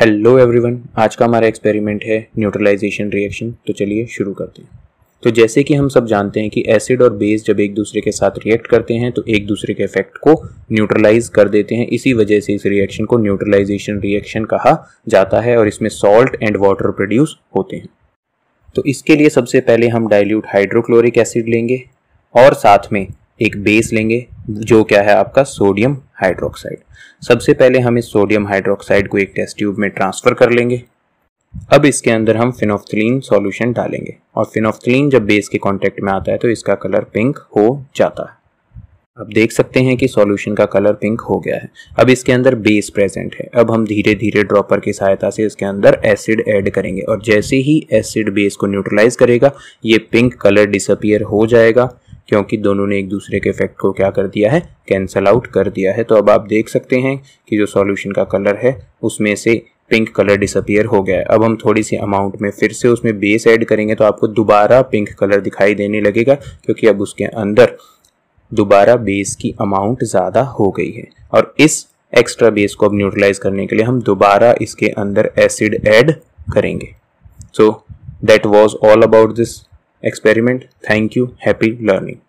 Hello everyone आज का हमारा एक्सपेरिमेंट है न्यूट्रलाइजेशन रिएक्शन तो चलिए शुरू करते हैं तो जैसे कि हम सब जानते हैं कि एसिड और बेस जब एक दूसरे के साथ रिएक्ट करते हैं तो एक दूसरे के इफेक्ट को न्यूट्रलाइज कर देते हैं इसी वजह से इस रिएक्शन को न्यूट्रलाइजेशन रिएक्शन कहा जाता है और इसमें सॉल्ट एंड वाटर प्रोड्यूस होते हैं तो इसके लिए सबसे पहले हम डाइल्यूट हाइड्रोक्लोरिक एसिड लेंगे और साथ में एक बेस लेंगे जो क्या है आपका सोडियम हाइड्रोक्साइड सबसे पहले हम इस सोडियम हाइड्रोक्साइड को एक टेस्ट ट्यूब में ट्रांसफ़र कर लेंगे अब इसके अंदर हम फिनोफ्थलीन सॉल्यूशन डालेंगे और फिनोफ्थलीन जब बेस के कांटेक्ट में आता है तो इसका कलर पिंक हो जाता है अब देख सकते हैं कि सॉल्यूशन का कलर पिंक हो गया है अब इसके अंदर बेस प्रेजेंट है अब हम धीरे धीरे ड्रॉपर की सहायता से इसके अंदर एसिड ऐड करेंगे और जैसे ही एसिड बेस को न्यूट्रलाइज करेगा ये पिंक कलर डिसअपियर हो जाएगा क्योंकि दोनों ने एक दूसरे के इफेक्ट को क्या कर दिया है कैंसल आउट कर दिया है तो अब आप देख सकते हैं कि जो सॉल्यूशन का कलर है उसमें से पिंक कलर डिसअपियर हो गया है अब हम थोड़ी सी अमाउंट में फिर से उसमें बेस ऐड करेंगे तो आपको दोबारा पिंक कलर दिखाई देने लगेगा क्योंकि अब उसके अंदर दोबारा बेस की अमाउंट ज़्यादा हो गई है और इस एक्स्ट्रा बेस को अब न्यूट्रलाइज करने के लिए हम दोबारा इसके अंदर एसिड ऐड करेंगे so that was all about this experiment. Thank you. Happy learning.